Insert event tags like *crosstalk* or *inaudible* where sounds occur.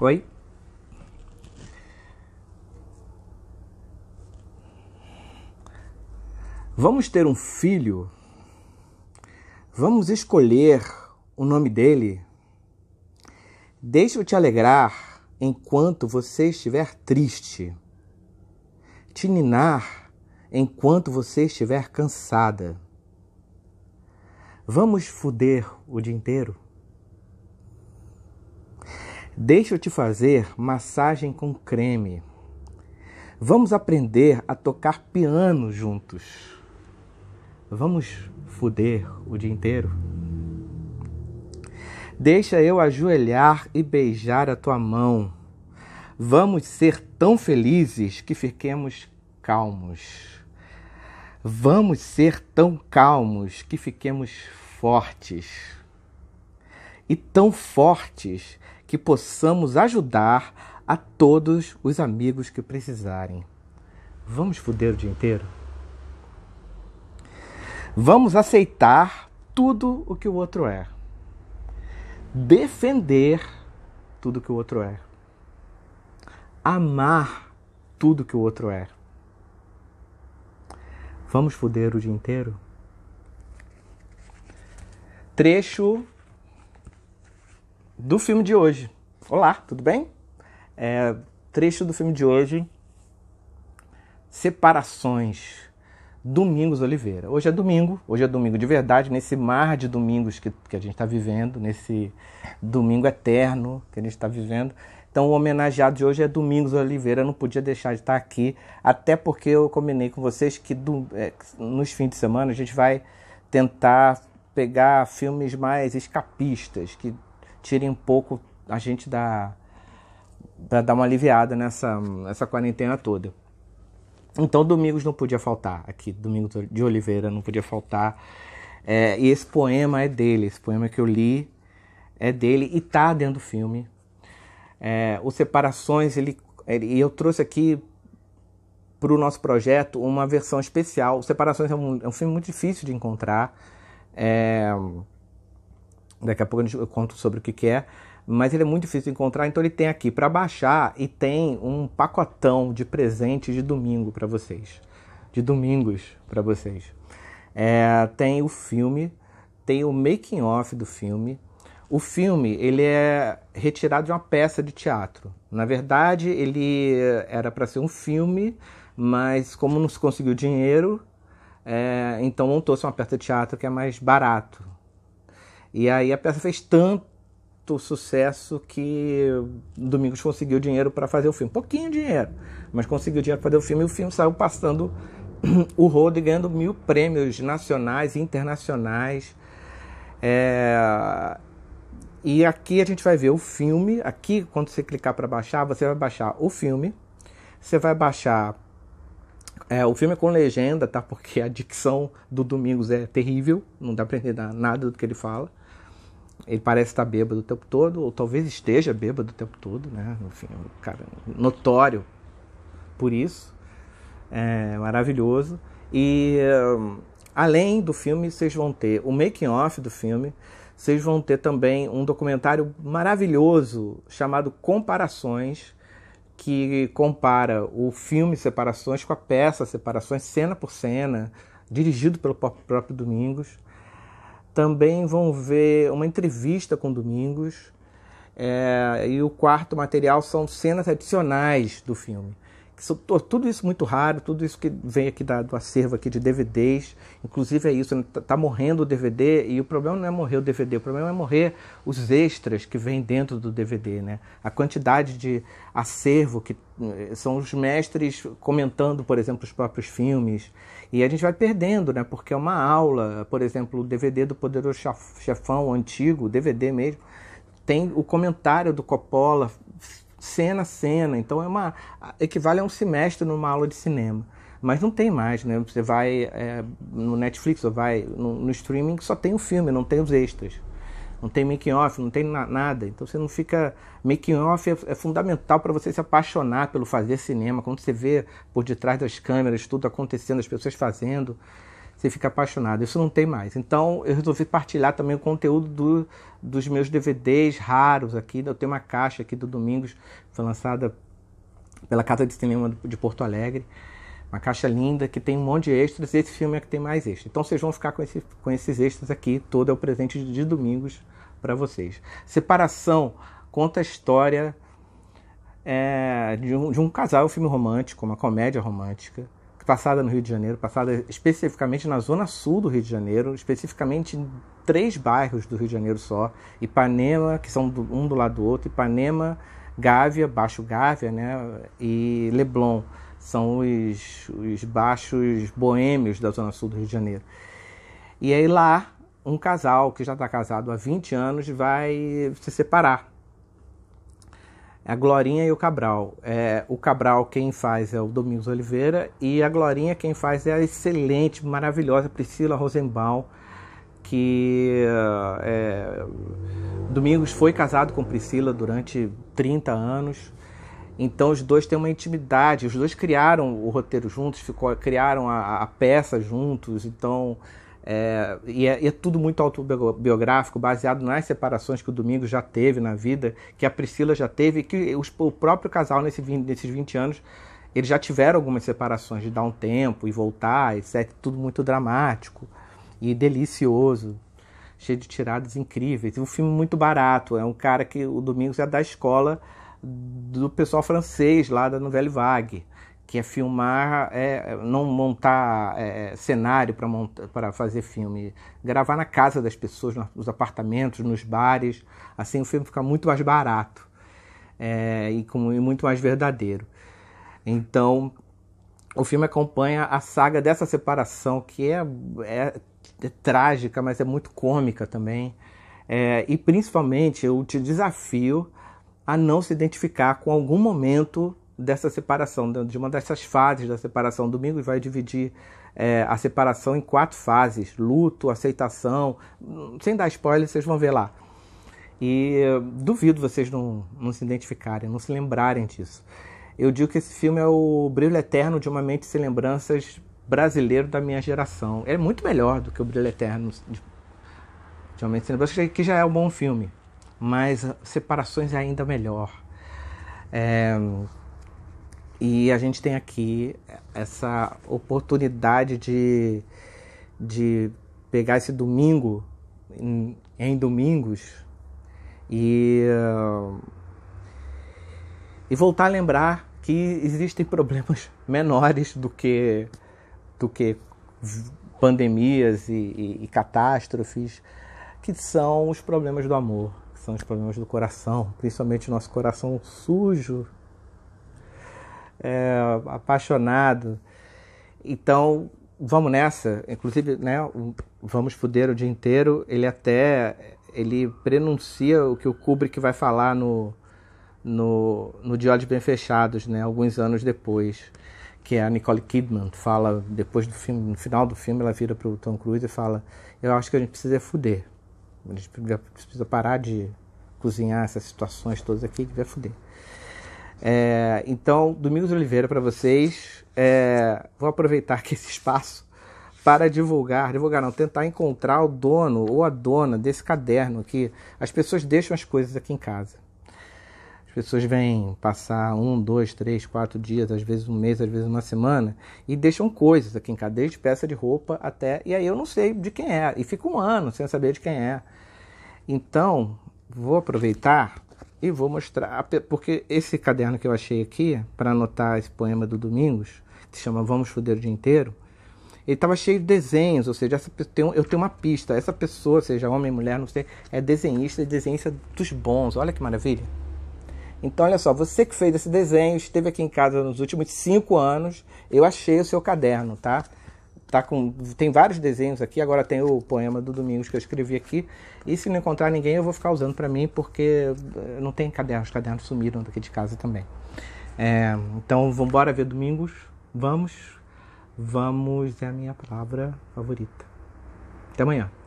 Oi? Vamos ter um filho? Vamos escolher o nome dele? Deixa eu te alegrar enquanto você estiver triste, te ninar enquanto você estiver cansada. Vamos fuder o dia inteiro? Deixa eu te fazer massagem com creme. Vamos aprender a tocar piano juntos. Vamos fuder o dia inteiro. Deixa eu ajoelhar e beijar a tua mão. Vamos ser tão felizes que fiquemos calmos. Vamos ser tão calmos que fiquemos fortes. E tão fortes que possamos ajudar a todos os amigos que precisarem. Vamos foder o dia inteiro? Vamos aceitar tudo o que o outro é. Defender tudo o que o outro é. Amar tudo o que o outro é. Vamos foder o dia inteiro? Trecho do filme de hoje. Olá, tudo bem? É, trecho do filme de hoje: Separações. Domingos Oliveira. Hoje é domingo, hoje é domingo de verdade, nesse mar de domingos que, que a gente está vivendo, nesse domingo eterno que a gente está vivendo. Então, o homenageado de hoje é Domingos Oliveira. Eu não podia deixar de estar tá aqui, até porque eu combinei com vocês que do, é, nos fins de semana a gente vai tentar pegar filmes mais escapistas, que tirem um pouco a gente da para dar uma aliviada nessa essa quarentena toda. Então Domingos não podia faltar aqui, Domingos de Oliveira não podia faltar. É, e esse poema é dele, esse poema que eu li é dele e tá dentro do filme. É, o Separações, ele, ele, eu trouxe aqui para o nosso projeto uma versão especial. O Separações é um, é um filme muito difícil de encontrar. É, Daqui a pouco eu conto sobre o que, que é. Mas ele é muito difícil de encontrar, então ele tem aqui para baixar e tem um pacotão de presente de domingo para vocês. De domingos para vocês. É, tem o filme, tem o making off do filme. O filme ele é retirado de uma peça de teatro. Na verdade, ele era para ser um filme, mas como não se conseguiu dinheiro, é, então montou-se uma peça de teatro que é mais barato e aí a peça fez tanto sucesso que Domingos conseguiu dinheiro para fazer o filme. Pouquinho dinheiro, mas conseguiu dinheiro para fazer o filme e o filme saiu passando *clears throat* o rodo e ganhando mil prêmios nacionais e internacionais. É... E aqui a gente vai ver o filme. Aqui, quando você clicar para baixar, você vai baixar o filme, você vai baixar é, o filme é com legenda, tá? Porque a dicção do Domingos é terrível, não dá pra entender nada do que ele fala. Ele parece estar tá bêbado o tempo todo, ou talvez esteja bêbado o tempo todo, né? Enfim, é cara notório por isso. É maravilhoso. E eh, além do filme, vocês vão ter o making-off do filme, vocês vão ter também um documentário maravilhoso chamado Comparações que compara o filme Separações com a peça Separações, cena por cena, dirigido pelo próprio Domingos. Também vão ver uma entrevista com Domingos. É, e o quarto material são cenas adicionais do filme tudo isso muito raro, tudo isso que vem aqui da, do acervo aqui de DVDs, inclusive é isso, né, tá, tá morrendo o DVD e o problema não é morrer o DVD, o problema é morrer os extras que vem dentro do DVD, né? A quantidade de acervo que eh, são os mestres comentando, por exemplo, os próprios filmes e a gente vai perdendo, né? Porque é uma aula, por exemplo, o DVD do Poderoso Chefão o antigo, o DVD mesmo, tem o comentário do Coppola cena a cena. Então é uma equivale a um semestre numa aula de cinema. Mas não tem mais, né? Você vai é, no Netflix ou vai no, no streaming só tem o filme, não tem os extras. Não tem making off, não tem na, nada. Então você não fica making off é, é fundamental para você se apaixonar pelo fazer cinema, quando você vê por detrás das câmeras tudo acontecendo, as pessoas fazendo você fica apaixonado. Isso não tem mais. Então eu resolvi partilhar também o conteúdo do, dos meus DVDs raros aqui. Eu tenho uma caixa aqui do Domingos, foi lançada pela Casa de Cinema de Porto Alegre. Uma caixa linda que tem um monte de extras esse filme é que tem mais extras. Então vocês vão ficar com, esse, com esses extras aqui. Todo é o presente de Domingos para vocês. Separação conta a história é, de, um, de um casal, um filme romântico, uma comédia romântica passada no Rio de Janeiro, passada especificamente na zona sul do Rio de Janeiro, especificamente em três bairros do Rio de Janeiro só: Ipanema, que são do, um do lado do outro, Ipanema, Gávea, Baixo Gávea, né, e Leblon, são os, os baixos boêmios da zona sul do Rio de Janeiro. E aí lá, um casal que já está casado há 20 anos vai se separar a Glorinha e o Cabral. É, o Cabral quem faz é o Domingos Oliveira e a Glorinha quem faz é a excelente, maravilhosa Priscila Rosenbaum, que é, Domingos foi casado com Priscila durante 30 anos. Então os dois têm uma intimidade, os dois criaram o roteiro juntos, ficou, criaram a, a peça juntos, então é, e é, é, tudo muito autobiográfico, baseado nas separações que o Domingos já teve na vida, que a Priscila já teve, que os, o próprio casal nesse 20, nesses 20 anos, eles já tiveram algumas separações, de dar um tempo e voltar, etc. Tudo muito dramático e delicioso, cheio de tiradas incríveis. Um filme muito barato, é um cara que o Domingos é da escola do pessoal francês lá da Nouvelle Vague que é filmar, é, é não montar é, é cenário para fazer filme, gravar na casa das pessoas, nos apartamentos, nos bares, assim o filme fica muito mais barato é, e, com, e muito mais verdadeiro. Então, o filme acompanha a saga dessa separação que é, é, é trágica, mas é muito cômica também. É, e principalmente eu te desafio a não se identificar com algum momento dessa separação, de uma dessas fases da separação. Domingos vai dividir é, a separação em quatro fases: luto, aceitação. Sem dar spoiler, vocês vão ver lá. E duvido vocês não, não se identificarem, não se lembrarem disso. Eu digo que esse filme é o brilho eterno de uma mente sem lembranças brasileiro da minha geração. É muito melhor do que o Brilho Eterno de, de Uma Mente Sem Lembranças, que já é um bom filme, mas Separações é ainda melhor. É, e a gente tem aqui essa oportunidade de, de pegar esse domingo em, em domingos e, uh, e voltar a lembrar que existem problemas *laughs* menores do que, do que pandemias e, e, e catástrofes, que são os problemas do amor, que são os problemas do coração, principalmente nosso coração sujo é, apaixonado. Então, vamos nessa. Inclusive, né, vamos fuder o dia inteiro. Ele até ele prenuncia o que o Kubrick vai falar no no, no De Olhos Bem Fechados, né, alguns anos depois, que a Nicole Kidman fala depois do filme, no final do filme ela vira para o Tom Cruise e fala: "Eu acho que a gente precisa é fuder. A gente precisa parar de cozinhar essas situações todas aqui que vai fuder". É, então, Domingos Oliveira para vocês. É, vou aproveitar aqui esse espaço para divulgar, divulgar não, tentar encontrar o dono ou a dona desse caderno aqui. As pessoas deixam as coisas aqui em casa. As pessoas vêm passar um, dois, três, quatro dias, às vezes um mês, às vezes uma semana, e deixam coisas aqui em casa, desde peça de roupa até. E aí eu não sei de quem é, e fica um ano sem saber de quem é. Então, vou aproveitar e vou mostrar, porque esse caderno que eu achei aqui, para anotar esse poema do Domingos, que se chama Vamos Foder o Dia Inteiro, ele estava cheio de desenhos, ou seja, essa, eu, tenho, eu tenho uma pista, essa pessoa, seja homem, mulher, não sei, é desenhista é desenhista dos bons, olha que maravilha. Então, olha só, você que fez esse desenho, esteve aqui em casa nos últimos cinco anos, eu achei o seu caderno, tá? tá com tem vários desenhos aqui agora tem o poema do Domingos que eu escrevi aqui e se não encontrar ninguém eu vou ficar usando para mim porque eh, não tem caderno os cadernos sumiram daqui de casa também é, então vamos embora ver Domingos vamos vamos é a minha palavra favorita até amanhã